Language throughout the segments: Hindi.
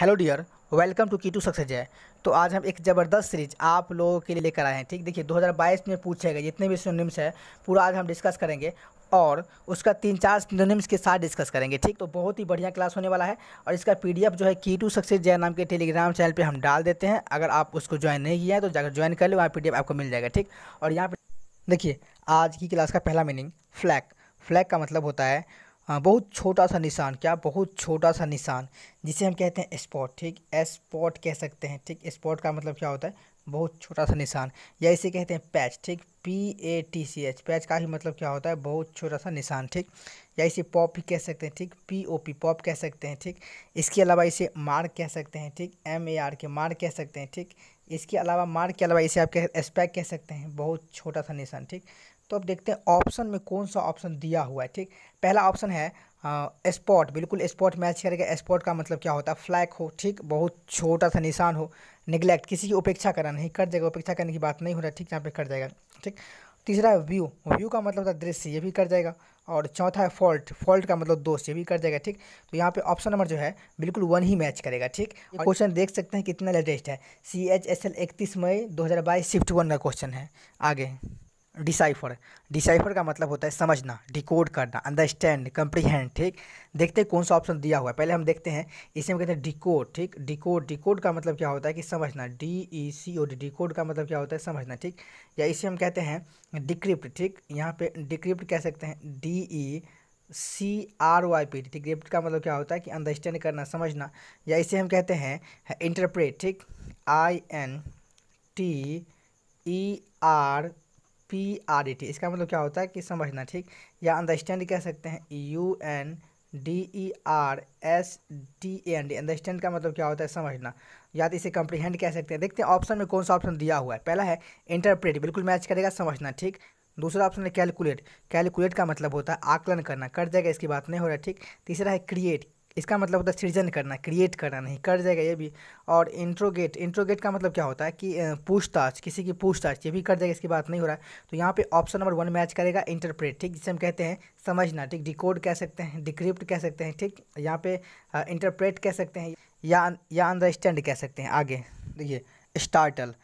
hello dear welcome to key to success है तो आज हम एक ज़बरदस्त सीरीज आप लोगों के लिए लेकर आए हैं ठीक देखिए 2022 में पूछे गए जितने भी सिनोनिम्स है पूरा आज हम डिस्कस करेंगे और उसका तीन चार सिनोनिम्स के साथ डिस्कस करेंगे ठीक तो बहुत ही बढ़िया क्लास होने वाला है और इसका पी जो है की टू सक्सेज जय नाम के टेलीग्राम चैनल पर हम डाल देते हैं अगर आप उसको ज्वाइन नहीं किया है तो जाकर ज्वाइन कर ले वहाँ पी आपको मिल जाएगा ठीक और यहाँ पर देखिए आज की क्लास का पहला मीनिंग फ्लैग फ्लैग का मतलब होता है हाँ बहुत छोटा सा निशान क्या बहुत छोटा सा निशान जिसे हम कहते हैं स्पॉट ठीक स्पॉट कह सकते हैं ठीक स्पॉट का मतलब क्या होता है बहुत छोटा सा निशान या इसे कहते हैं पैच ठीक P A T C H patch का ही मतलब क्या होता है बहुत छोटा सा निशान ठीक या इसे पॉप भी कह सकते हैं ठीक पी ओ पी पॉप कह सकते हैं ठीक इसके अलावा इसे मार्क कह सकते हैं ठीक M A R K mark कह सकते हैं ठीक इसके अलावा मार्क के अलावा इसे आप कह स्पैक कह सकते हैं बहुत छोटा सा निशान ठीक तो अब देखते हैं ऑप्शन में कौन सा ऑप्शन दिया हुआ है ठीक पहला ऑप्शन है स्पॉट बिल्कुल स्पॉट मैच करेगा स्पॉट का मतलब क्या होता है फ्लैग हो ठीक बहुत छोटा सा निशान हो निगलेक्ट किसी की उपेक्षा करना नहीं कट जाएगा उपेक्षा करने की बात नहीं हो रहा ठीक यहाँ पे कट जाएगा ठीक तीसरा है व्यू व्यू का मतलब होता है दृश्य ये भी कर जाएगा और चौथा है फॉल्ट फॉल्ट का मतलब दोष ये भी कर जाएगा ठीक तो यहाँ पे ऑप्शन नंबर जो है बिल्कुल वन ही मैच करेगा ठीक और क्वेश्चन देख सकते हैं कितना लेटेस्ट है सी एच एस एल इकतीस मई बाईस शिफ्ट वन का क्वेश्चन है आगे डिसाइफर डिसाइफर का मतलब होता है समझना डिकोड करना अंडरस्टैंड कंप्रीहेंड ठीक देखते हैं कौन सा ऑप्शन दिया हुआ है पहले हम देखते हैं इसे हम कहते हैं डिकोड ठीक डिकोड डिकोड का मतलब क्या होता है कि समझना D E C O D decode का मतलब क्या होता है समझना ठीक या इसे हम कहते हैं डिक्रिप्ट ठीक यहाँ पे डिक्रिप्ट कह सकते हैं D E C R Y P decrypt का मतलब क्या होता है कि अंडरस्टैंड करना समझना या इसे हम कहते हैं इंटरप्रेट ठीक I N T E R P R E T इसका मतलब क्या होता है कि समझना ठीक या अंडरस्टैंड कह सकते हैं U N D E R S A N D understand का मतलब क्या होता है समझना या तो इसे कंप्रीहेंड कह सकते हैं देखते हैं ऑप्शन में कौन सा ऑप्शन दिया हुआ है पहला है इंटरप्रेट बिल्कुल मैच करेगा समझना ठीक दूसरा ऑप्शन है कैलकुलेट कैलकुलेट का मतलब होता है आकलन करना कट कर जाएगा इसकी बात नहीं हो रहा है ठीक तीसरा है क्रिएट इसका मतलब होता है सृजन करना क्रिएट करना नहीं कर जाएगा ये भी और इंट्रोगेट इंट्रोगेट का मतलब क्या होता है कि पूछताछ किसी की पूछताछ ये भी कर जाएगा इसकी बात नहीं हो रहा है तो यहाँ पे ऑप्शन नंबर वन मैच करेगा इंटरप्रेट ठीक जिसे हम कहते हैं समझना ठीक डिकोड कह सकते हैं डिक्रिप्ट कह सकते हैं ठीक यहाँ पे इंटरप्रेट कह सकते हैं या या अंडरस्टैंड कह सकते हैं आगे देखिए स्टार्टल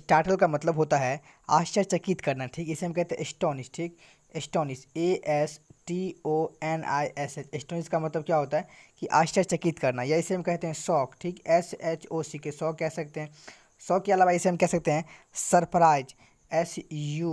स्टार्टल का मतलब होता है आश्चर्यचकित करना ठीक इसे हम कहते हैं स्टोनिश ठीक astonish A S T O N I S H astonish का मतलब क्या होता है कि आश्चर्यचकित करना या इसे हम कहते हैं शौक ठीक एस एच ओ सी के शौक कह सकते हैं शौक के अलावा इसे हम कह सकते हैं surprise S U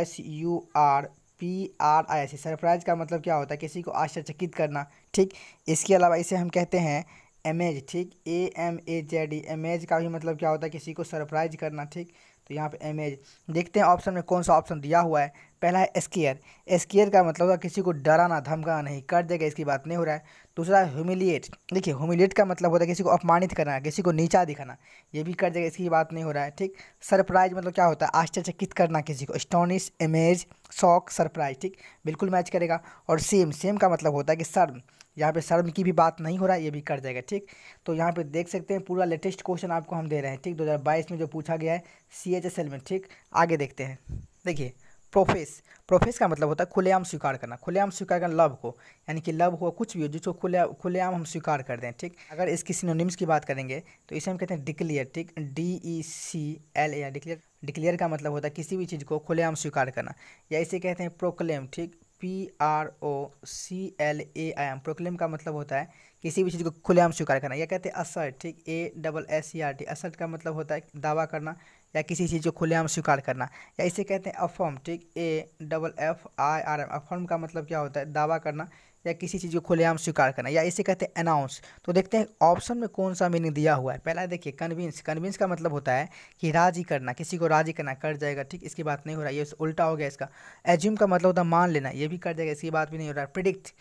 S U R P R I S surprise का मतलब क्या होता है किसी को आश्चर्यचकित करना ठीक इसके अलावा इसे हम कहते हैं एमेज ठीक A M A Z E amaze का भी मतलब क्या होता है किसी को सरप्राइज करना ठीक तो यहाँ पे इमेज देखते हैं ऑप्शन में कौन सा ऑप्शन दिया हुआ है पहला है स्केयर स्केयर का मतलब होगा किसी को डराना धमकाना नहीं कर देगा इसकी बात नहीं हो रहा है दूसरा है ह्यूमिलिएट देखिए ह्यूमिलिएट का मतलब होता है किसी को अपमानित करना किसी को नीचा दिखाना ये भी कर देगा इसकी बात नहीं हो रहा है ठीक सरप्राइज मतलब क्या होता है आश्चर्यचकित करना किसी को स्टोनिश इमेज शौक सरप्राइज ठीक बिल्कुल मैच करेगा और सेम सेम का मतलब होता है कि सर्म यहाँ पे शर्म की भी बात नहीं हो रहा है ये भी कर जाएगा ठीक तो यहाँ पे देख सकते हैं पूरा लेटेस्ट क्वेश्चन आपको हम दे रहे हैं ठीक 2022 में जो पूछा गया है सी एच एस एल में ठीक आगे देखते हैं देखिए प्रोफेस प्रोफेस का मतलब होता है खुलेआम स्वीकार करना खुलेआम स्वीकार करना लव को यानी कि लव हुआ कुछ भी हो जिसको खुले खुलेआम हम स्वीकार कर दें ठीक अगर इसकी सिनोनिम्स की बात करेंगे तो इसे हम कहते हैं डिक्लियर ठीक D E C L A declare declare का मतलब होता है किसी भी चीज़ को खुलेआम स्वीकार करना या इसे कहते हैं प्रोक्लेम ठीक P R O C L A I M proclaim का मतलब होता है किसी भी चीज़ को खुलेआम स्वीकार करना या कहते हैं असर्ट ठीक A double S C R T assert का मतलब होता है दावा करना या किसी चीज़ को खुलेआम स्वीकार करना या इसे कहते हैं अफर्म ठीक A double F I R M affirm का मतलब क्या होता है दावा करना या किसी चीज़ को खुलेआम स्वीकार करना या इसे कहते हैं अनाउंस तो देखते हैं ऑप्शन में कौन सा मीनिंग दिया हुआ है पहला देखिए कन्विंस कन्विंस का मतलब होता है कि राजी करना किसी को राजी करना कर जाएगा ठीक इसकी बात नहीं हो रहा ये उल्टा हो गया इसका एज्यूम का मतलब होता है मान लेना ये भी कर जाएगा इसकी बात भी नहीं हो रहा है प्रिडिक्ट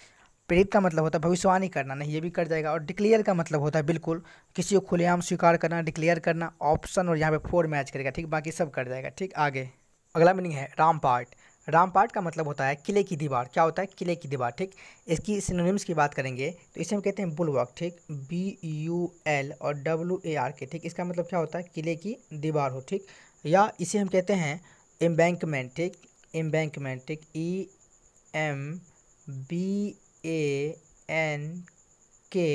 प्रेरित का मतलब होता है भविष्यवाणी करना नहीं ये भी कर जाएगा और डिक्लेयर का मतलब होता है बिल्कुल किसी को खुलेआम स्वीकार करना डिक्लेयर करना ऑप्शन और यहाँ पे फोर मैच करेगा ठीक बाकी सब कर जाएगा ठीक आगे अगला मीनिंग है राम पार्ट रामपाट का मतलब होता है किले की दीवार क्या होता है किले की दीवार ठीक इसकी सिनोनिम्स की बात करेंगे तो इसे हम कहते हैं बुलवर्क ठीक बी यू एल और डब्ल्यू ए आर के ठीक इसका मतलब क्या होता है किले की दीवार हो ठीक या इसे हम कहते हैं एम्बैंकमेंट ठीक एम्बैंकमेंट ठीक E M B A N K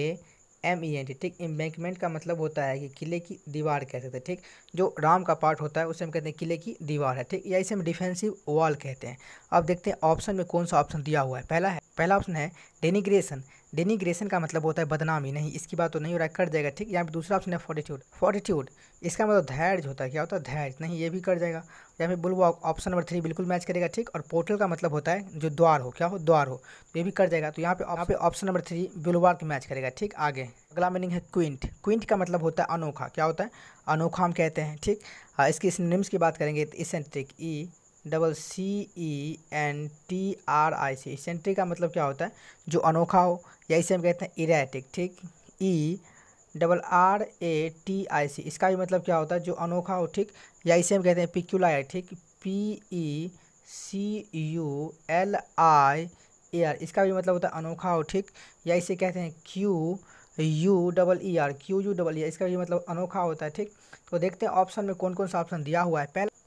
M E N T ठीक एम्बैंकमेंट का मतलब होता है कि किले की दीवार कह सकते हैं ठीक जो राम का पार्ट होता है उसे हम कहते हैं किले की दीवार है ठीक या इसे हम डिफेंसिव वॉल कहते हैं अब देखते हैं ऑप्शन में कौन सा ऑप्शन दिया हुआ है पहला है पहला ऑप्शन है डेनिग्रेशन डेनीग्रेशन का मतलब होता है बदनामी नहीं इसकी बात तो नहीं हो रहा है कट जाएगा ठीक यहाँ पे दूसरा ऑप्शन है फॉर्टीट्यूड फॉर्टीट्यूड इसका मतलब धैर्य होता है क्या होता है धैर्य नहीं ये भी कट जाएगा यहाँ फिर बुलवॉक ऑप्शन नंबर थ्री बिल्कुल मैच करेगा ठीक और पोर्टल का मतलब होता है जो द्वार हो क्या हो द्वार हो तो ये भी कट जाएगा तो यहाँ पे यहाँ पे ऑप्शन नंबर थ्री के मैच करेगा ठीक आगे अगला मीनिंग है क्विंट क्विंट का मतलब होता है अनोखा क्या होता है अनोखा हम कहते हैं ठीक हाँ, इसकी निम्स की बात करेंगे तो eccentric E double C E N T R I C सेंट्री का मतलब क्या होता है जो अनोखा हो या इसे हम कहते हैं इरेटिक ठीक E double R A T I C इसका भी मतलब क्या होता है जो अनोखा हो ठीक या इसे हम कहते हैं पिक्यूलायर ठीक P E C U L I A R इसका भी मतलब होता है अनोखा हो ठीक या इसे कहते हैं Q U double E R Q U double E इसका भी मतलब अनोखा होता है ठीक तो देखते हैं ऑप्शन में कौन कौन सा ऑप्शन दिया हुआ है पहला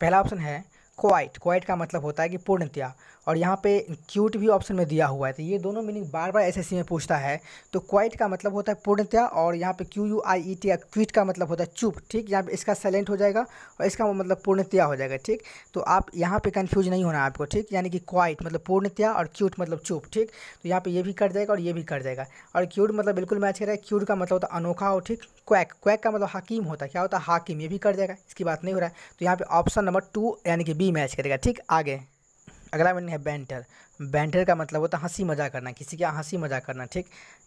पहला ऑप्शन है क्वाइट क्वाइट का मतलब होता है कि पूर्णतया और यहाँ पे क्यूट भी ऑप्शन में दिया हुआ है तो ये दोनों मीनिंग बार बार एसएससी में पूछता है तो क्वाइट का मतलब होता है पूर्णतया और यहाँ पे Q U I E T quite का मतलब होता है चुप ठीक यहाँ पे इसका साइलेंट हो जाएगा और इसका मतलब पूर्णतया हो जाएगा ठीक तो आप यहाँ पे कन्फ्यूज नहीं होना आपको ठीक यानी कि क्वाइट मतलब पूर्णतया और क्यूट मतलब चुप ठीक तो यहाँ पर ये भी कर जाएगा और ये भी कर जाएगा और क्यूट मतलब बिल्कुल मैच कर रहा है क्यूट का मतलब होता है अनोखा हो ठीक क्वैक क्वैक का मतलब हकीम होता है क्या होता है हाकिम ये भी कर जाएगा इसकी बात नहीं हो रहा है तो यहाँ पर ऑप्शन नंबर टू यानी कि बी नहीं मैच करेगा ठीक आगे अगला मीनिंग है बैंटर बैंटर का मतलब होता है हंसी मजाक करना किसी के हंसी मजाक करना ठीक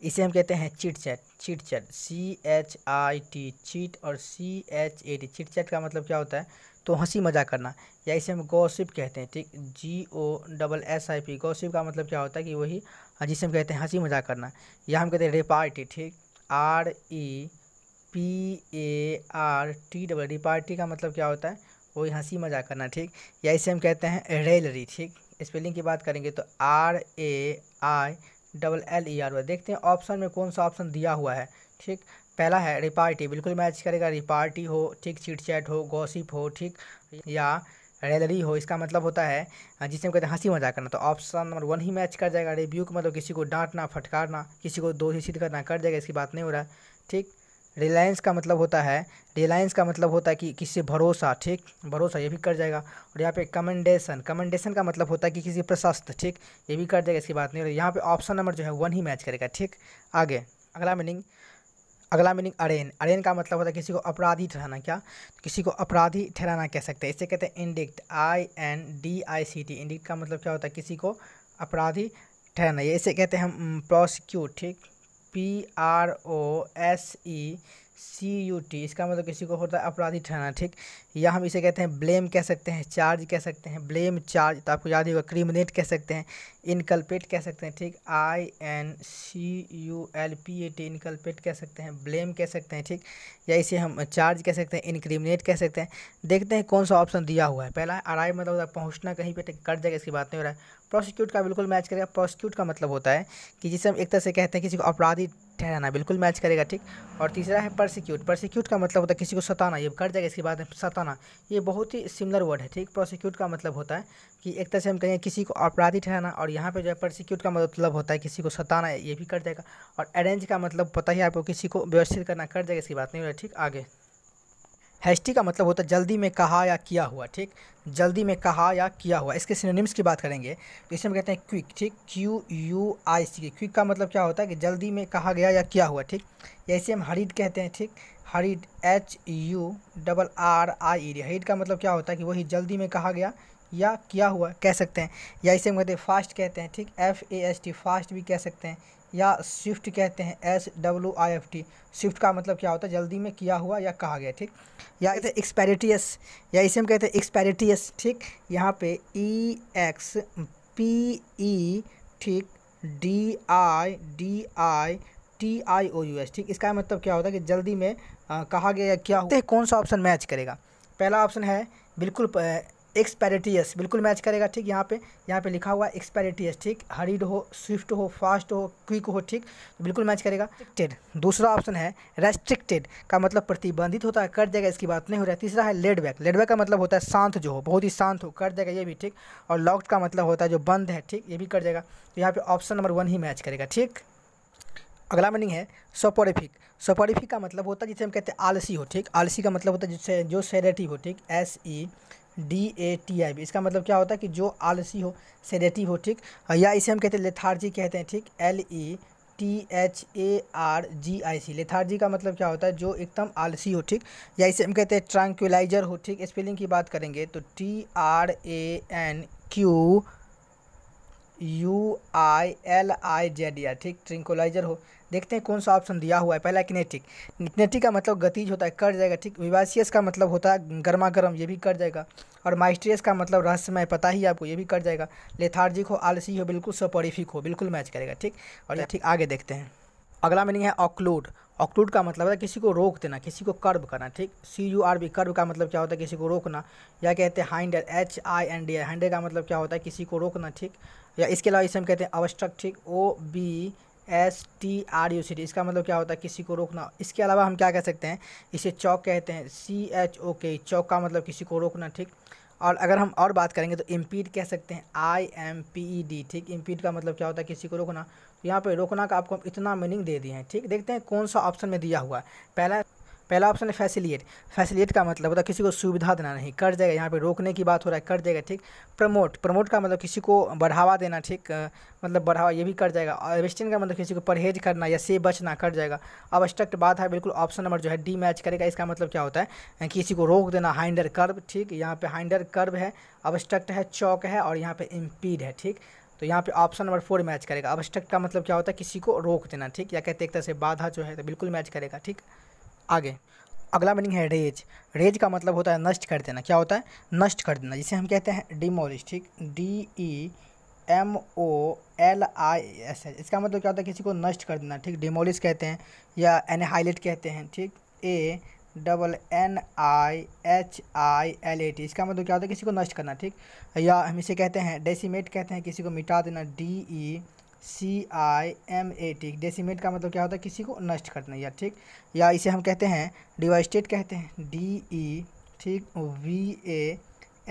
इसे हम कहते हैं chit chat chit chat C H I T chit और C H A T chit chat का मतलब क्या होता है तो हंसी मजाक करना या इसे हम गॉसिप कहते हैं ठीक G O double S I P gossip का मतलब क्या होता है कि वही हाँ जिसे हम कहते हैं हंसी मजाक करना या हम कहते हैं रिपार्टी ठीक R E P A R T double repartee का मतलब क्या होता है वही हंसी मजाक करना ठीक या इसे हम कहते हैं रेलरी ठीक स्पेलिंग की बात करेंगे तो R A I double L E R Y देखते हैं ऑप्शन में कौन सा ऑप्शन दिया हुआ है ठीक पहला है रिपार्टी बिल्कुल मैच करेगा रिपार्टी हो ठीक चिट चैट हो गॉसिप हो ठीक या रेलरी हो इसका मतलब होता है हाँ, जिसे हम कहते हैं हंसी मजाक करना तो ऑप्शन नंबर वन ही मैच कर जाएगा रिव्यू का मतलब किसी को डांटना फटकारना किसी को दो ही सिद्ध करना कर जाएगा इसकी बात नहीं हो रहा है ठीक रिलायंस का मतलब होता है रिलायंस का मतलब होता है कि किसी भरोसा ठीक भरोसा ये भी कर जाएगा और यहाँ पे कमेंडेशन कमेंडेशन का मतलब होता है कि किसी प्रशस्त ठीक ये भी कर जाएगा इसकी बात नहीं और यहाँ पे ऑप्शन नंबर जो है वन ही मैच करेगा ठीक आगे अगला मीनिंग अगला मीनिंग अरेन अरेन का मतलब होता है किसी को अपराधी ठहराना क्या किसी को अपराधी ठहराना कह सकते हैं इसे कहते हैं indict I N D I C T indict का मतलब क्या होता है किसी को अपराधी ठहराना ये इसे कहते हैं हम प्रोसिक्यूट mm, ठीक P R O S E C U T इसका मतलब किसी को होता है अपराधी ठहराना ठीक या हम इसे कहते हैं ब्लेम कह सकते हैं चार्ज कह सकते हैं ब्लेम चार्ज तो आपको याद होगा क्रिमिनेट कह सकते हैं इनकल्पेट कह सकते हैं ठीक I N C U L P A T inculpate कह सकते हैं ब्लेम कह सकते हैं ठीक या इसे हम चार्ज कह सकते हैं इनक्रिमिनेट कह सकते हैं देखते हैं कौन सा ऑप्शन दिया हुआ है पहला अराइव मतलब होता है पहुँचना कहीं पर कट जाएगा इसकी बात नहीं हो रहा है प्रोसिक्यूट का बिल्कुल मैच करेगा प्रोसिक्यूट का मतलब होता है कि जिसे हम एक तरह से कहते हैं किसी को अपराधी ठहराना बिल्कुल मैच करेगा ठीक और तीसरा है प्रोसिक्यूट प्रोसिक्यूट का मतलब होता है किसी को सताना ये कर जाएगा इसके बाद सताना ये बहुत ही सिमिलर वर्ड है ठीक प्रोसिक्यूट का मतलब होता है कि एक तरह से हम कहेंगे किसी को अपराधी ठहराना और यहाँ पे जो है प्रोसिक्यूट का मतलब होता है किसी को सताना ये भी कर जाएगा और अरेंज का मतलब पता ही आपको किसी को व्यवस्थित करना कर जाएगा इसकी बात नहीं हो ठीक आगे हैस्टी का मतलब होता है जल्दी में कहा या किया हुआ ठीक जल्दी में कहा या किया हुआ इसके सिनोनिम्स की बात करेंगे तो इसे हम कहते हैं क्विक ठीक Q U I C quick का मतलब क्या होता है कि जल्दी में कहा गया या किया हुआ ठीक या इसे हम हरीड कहते हैं ठीक hurried H U double R I E D hurried का मतलब क्या होता है कि वही जल्दी में कहा गया या किया हुआ कह सकते हैं या इसे हम कहते हैं फास्ट कहते हैं ठीक F A S T fast भी कह सकते हैं या स्विफ्ट कहते हैं S W I F T swift का मतलब क्या होता है जल्दी में किया हुआ या कहा गया ठीक या कहते हैं एक्सपेरिटियस या इसे हम कहते हैं एक्सपेरिटियस ठीक यहाँ पे ई एक्स पी ई ठीक D I D I T I O U S ठीक इसका मतलब क्या होता है कि जल्दी में आ, कहा गया या क्या होता है कौन सा ऑप्शन मैच करेगा पहला ऑप्शन है बिल्कुल एक्सपेरिटी बिल्कुल मैच करेगा ठीक यहाँ पे यहाँ पे लिखा हुआ एक्सपेरिटी ठीक हरीड हो स्विफ्ट हो फास्ट हो क्विक हो ठीक बिल्कुल मैच करेगा टेड दूसरा ऑप्शन है रेस्ट्रिक्टेड का मतलब प्रतिबंधित होता है कर देगा इसकी बात नहीं हो रहा है तीसरा है लेडबैक लेडबैक का मतलब होता है शांत जो हो बहुत ही शांत हो कर देगा ये भी ठीक और लॉक्ड का मतलब होता है जो बंद है ठीक ये भी कर देगा तो यहाँ पर ऑप्शन नंबर वन ही मैच करेगा ठीक अगला मीनिंग है सोपोरिफिक सोपोरिफिक का मतलब होता है जिसे हम कहते हैं आलसी हो ठीक आलसी का मतलब होता है जिससे जो सेरेटिव हो ठीक S E e D A T I इसका मतलब क्या होता है कि जो आलसी हो सेडेटिव हो ठीक या इसे हम कहते हैं लेथार्जी कहते हैं ठीक L E T H A R G I C lethargy का मतलब क्या होता है जो एकदम आलसी हो ठीक या इसे हम कहते हैं ट्रांक्यूलाइजर हो ठीक स्पेलिंग की बात करेंगे तो T R A N Q U I L I Z या ठीक ट्रिंकोलाइजर हो देखते हैं कौन सा ऑप्शन दिया हुआ है पहला किनेटिक किनेटिक का मतलब गतिज होता है कट जाएगा ठीक विवासियस का मतलब होता है गर्मा गर्म ये भी कट जाएगा और माइस्ट्रियस का मतलब रहस्यमय पता ही आपको ये भी कट जाएगा लेथार्जिक हो आलसी हो बिल्कुल सपरिफिक हो बिल्कुल मैच करेगा ठीक और ये ठीक आगे देखते हैं अगला मीनिंग है ऑक्लूड ऑक्लूड का मतलब है किसी को रोक देना किसी को कर्व करना ठीक C U R B curb का मतलब क्या होता है किसी को रोकना या कहते हैं hinder H I N D hinder का मतलब क्या होता है किसी को रोकना ठीक या इसके अलावा इसे हम कहते हैं आवश्यक ठीक O B S T R U C T इसका मतलब क्या होता है किसी को रोकना इसके अलावा हम क्या कह सकते हैं इसे चौक कहते हैं सी एच ओ के चौक का मतलब किसी को रोकना ठीक और अगर हम और बात करेंगे तो इम्पीड कह सकते हैं I M P E D ठीक इम्पीड का मतलब क्या होता है किसी को रोकना तो यहाँ पे रोकना का आपको हम इतना मीनिंग दे दिए हैं ठीक देखते हैं कौन सा ऑप्शन में दिया हुआ है पहला पहला ऑप्शन है फैसिलिएट फैसिलिएट का मतलब होता है किसी को सुविधा देना नहीं कर जाएगा यहाँ पे रोकने की बात हो रहा है कर जाएगा ठीक प्रमोट प्रमोट का मतलब किसी को बढ़ावा देना ठीक मतलब बढ़ावा ये भी कर जाएगा और का मतलब किसी को परहेज करना या से बचना कर जाएगा अब स्ट्रक्ट बात है बिल्कुल ऑप्शन नंबर जो है डी मैच करेगा इसका मतलब क्या होता है किसी को रोक देना हाइंडर कर्व ठीक यहाँ पर हाइंडर कर्व है अबस्ट्रक्ट है चौक है और यहाँ पर इम्पीड है ठीक तो यहाँ पे ऑप्शन नंबर फोर मैच करेगा अबस्ट्रक्ट का मतलब क्या होता है किसी को रोक देना ठीक या कहते एक तरह से बाधा जो है तो बिल्कुल मैच करेगा ठीक आगे अगला मीनिंग है रेज रेज का मतलब होता है नष्ट कर देना क्या होता है नष्ट कर देना जिसे हम कहते हैं डिमोलिश ठीक D E M O L I S H इसका मतलब क्या होता है किसी को नष्ट कर देना ठीक डिमोलिश कहते हैं या एनहाइलेट कहते हैं ठीक A double N I H I L A T इसका मतलब क्या होता है किसी को नष्ट करना ठीक या हम इसे कहते हैं डेसीमेट कहते हैं किसी को मिटा देना D E e C I M A T decimate का मतलब क्या होता है किसी को नष्ट कर देना या ठीक या इसे हम कहते हैं डिवाइस्टेट कहते हैं डी ई e, ठीक वी ए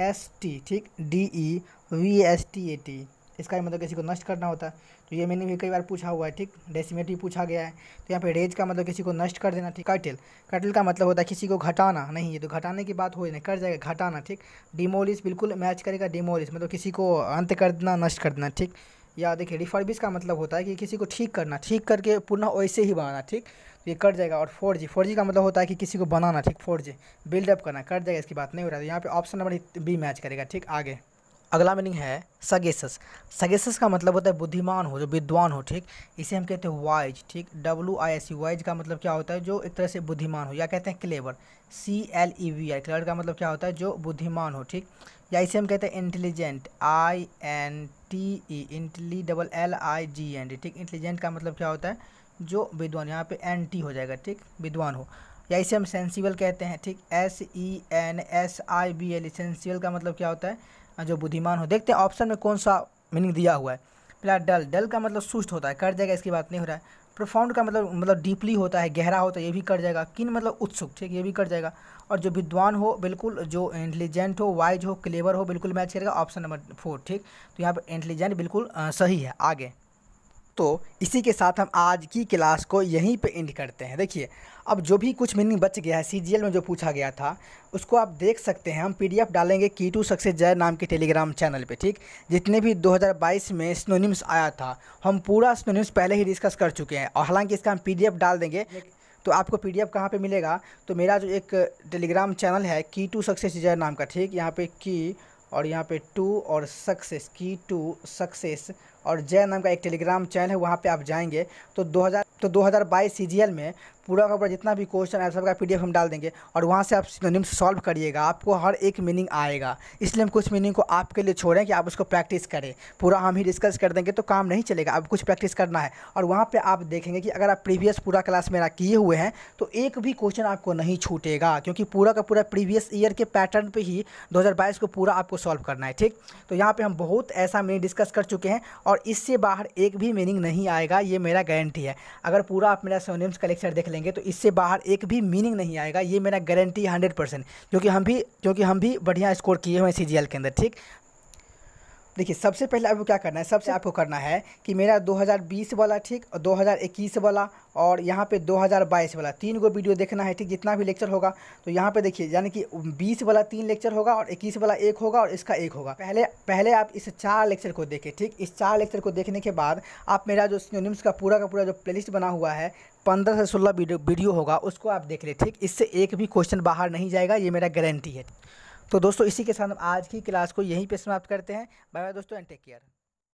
एस टी ठीक D E V S T A T इसका मतलब किसी को नष्ट करना होता है तो ये मैंने भी कई बार पूछा हुआ है ठीक डेसीमेट भी पूछा गया है तो यहाँ पे रेज का मतलब किसी को नष्ट कर देना ठीक कटिल कटिल का मतलब होता है किसी को घटाना नहीं ये तो घटाने की बात हो नहीं कर जाएगा घटाना ठीक डिमोलिस बिल्कुल मैच करेगा डिमोलिस मतलब किसी को अंत कर देना नष्ट कर देना ठीक या देखिए रिफर्बिश का मतलब होता है कि किसी को ठीक करना ठीक करके पुनः वैसे ही बनाना ठीक तो ये कट जाएगा और फोर जी फोर जी का मतलब होता है कि किसी को बनाना ठीक फोर जी बिल्डअप करना कट जाएगा इसकी बात नहीं हो रहा है तो यहाँ पे ऑप्शन नंबर बी मैच करेगा ठीक आगे अगला मीनिंग है सगेसस सगेसस का मतलब होता है बुद्धिमान हो जो विद्वान हो ठीक इसे हम कहते हैं वाइज ठीक W I S C wise का मतलब क्या होता है जो एक तरह से बुद्धिमान हो या कहते हैं clever C L E V I clever का मतलब क्या होता है जो बुद्धिमान हो ठीक या इसे हम कहते हैं intelligent I N T E इंटली double L I G N D ठीक इंटेलिजेंट का मतलब क्या होता है जो विद्वान यहाँ पे एन टी हो जाएगा ठीक विद्वान हो या इसे हम सेंसिबल कहते हैं ठीक S E N S I B L sensible का मतलब क्या होता है हाँ, जो बुद्धिमान हो देखते हैं ऑप्शन में कौन सा मीनिंग दिया हुआ है पहला डल डल का मतलब सुस्त होता है कट जाएगा इसकी बात नहीं हो रहा है प्रोफाउंड का मतलब मतलब डीपली होता है गहरा होता है ये भी कट जाएगा किन मतलब उत्सुक ठीक ये भी कट जाएगा और जो विद्वान हो बिल्कुल जो इंटेलिजेंट हो वाइज हो क्लेवर हो बिल्कुल मैच करेगा ऑप्शन नंबर फोर ठीक तो यहाँ पर इंटेलिजेंट बिल्कुल सही है आगे तो इसी के साथ हम आज की क्लास को यहीं पे एंड करते हैं देखिए अब जो भी कुछ मीनिंग बच गया है सी में जो पूछा गया था उसको आप देख सकते हैं हम पीडीएफ डालेंगे की टू सक्सेस जय नाम के टेलीग्राम चैनल पे ठीक जितने भी 2022 में स्नोनिम्स आया था हम पूरा स्नोनिम्स पहले ही डिस्कस कर चुके हैं और हालांकि इसका हम पी डाल देंगे तो आपको पी डी एफ कहाँ पर मिलेगा तो मेरा जो एक टेलीग्राम चैनल है की टू सक्सेस जय नाम का ठीक यहाँ पर की और यहाँ पे टू और सक्सेस की टू सक्सेस और जय नाम का एक टेलीग्राम चैनल है वहाँ पे आप जाएंगे तो 2000 तो 2022 हज़ार में पूरा का पूरा जितना भी क्वेश्चन है सबका पी हम डाल देंगे और वहाँ से आप सिनोनिम्स सॉल्व करिएगा आपको हर एक मीनिंग आएगा इसलिए हम कुछ मीनिंग को आपके लिए छोड़ें कि आप उसको प्रैक्टिस करें पूरा हम ही डिस्कस कर देंगे तो काम नहीं चलेगा आप कुछ प्रैक्टिस करना है और वहाँ पर आप देखेंगे कि अगर आप प्रीवियस पूरा क्लास मेरा किए हुए हैं तो एक भी क्वेश्चन आपको नहीं छूटेगा क्योंकि पूरा का पूरा प्रीवियस ईयर के पैटर्न पर ही दो को पूरा आपको सॉल्व करना है ठीक तो यहाँ पर हम बहुत ऐसा मीनिंग डिस्कस कर चुके हैं और इससे बाहर एक भी मीनिंग नहीं आएगा ये मेरा गारंटी है अगर पूरा आप मेरा सोनिम्स का लेक्चर देख लेंगे तो इससे बाहर एक भी मीनिंग नहीं आएगा ये मेरा गारंटी हंड्रेड परसेंट क्योंकि हम भी क्योंकि हम भी बढ़िया स्कोर किए हुए हैं सी के अंदर ठीक देखिए सबसे पहले आपको क्या करना है सबसे आपको करना है कि मेरा 2020 वाला ठीक और 2021 वाला और यहाँ पे 2022 वाला तीन गो वीडियो देखना है ठीक जितना भी लेक्चर होगा तो यहाँ पे देखिए यानी कि 20 वाला तीन लेक्चर होगा और 21 वाला एक होगा और इसका एक होगा पहले पहले आप इस चार लेक्चर को देखें ठीक इस चार लेक्चर को देखने के बाद आप मेरा जो सिनोनिम्स का पूरा का पूरा जो प्लेलिस्ट बना हुआ है पंद्रह से सोलह वीडियो होगा उसको आप देख लें ठीक इससे एक भी क्वेश्चन बाहर नहीं जाएगा ये मेरा गारंटी है तो दोस्तों इसी के साथ हम आज की क्लास को यहीं पे समाप्त करते हैं बाय बाय दोस्तों एंड टेक केयर